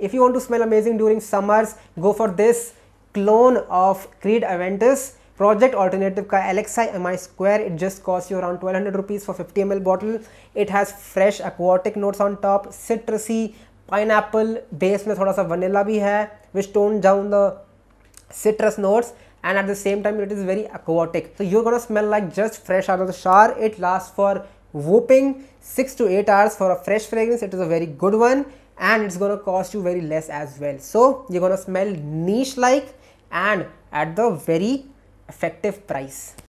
If you want to smell amazing during summers, go for this clone of Creed Aventus. Project Alternative ka Alexi MI Square. It just costs you around 1200 rupees for 50 ml bottle. It has fresh aquatic notes on top, citrusy, pineapple, base mein thoda sa vanilla bhi hai, which tone down the citrus notes and at the same time it is very aquatic. So you're gonna smell like just fresh out of the shower. It lasts for whooping 6 to 8 hours for a fresh fragrance. It is a very good one and it's gonna cost you very less as well so you're gonna smell niche like and at the very effective price